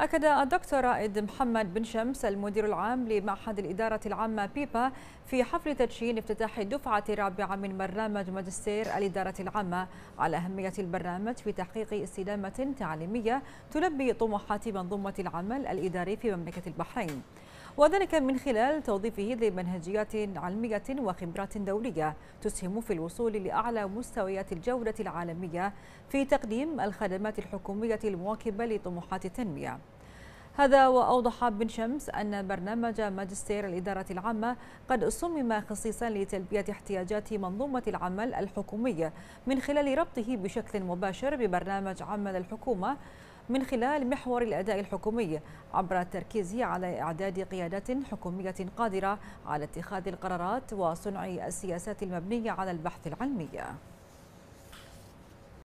أكد الدكتور رائد محمد بن شمس المدير العام لمعهد الإدارة العامة بيبا في حفل تدشين افتتاح الدفعة الرابعة من برنامج ماجستير الإدارة العامة على أهمية البرنامج في تحقيق استدامة تعليمية تلبي طموحات منظومة العمل الإداري في مملكة البحرين. وذلك من خلال توظيفه لمنهجيات علمية وخبرات دولية تسهم في الوصول لأعلى مستويات الجودة العالمية في تقديم الخدمات الحكومية المواكبة لطموحات التنمية هذا وأوضح بن شمس أن برنامج ماجستير الإدارة العامة قد صمم خصيصا لتلبية احتياجات منظومة العمل الحكومية من خلال ربطه بشكل مباشر ببرنامج عمل الحكومة من خلال محور الأداء الحكومي عبر التركيز على إعداد قيادات حكومية قادرة على اتخاذ القرارات وصنع السياسات المبنية على البحث العلمي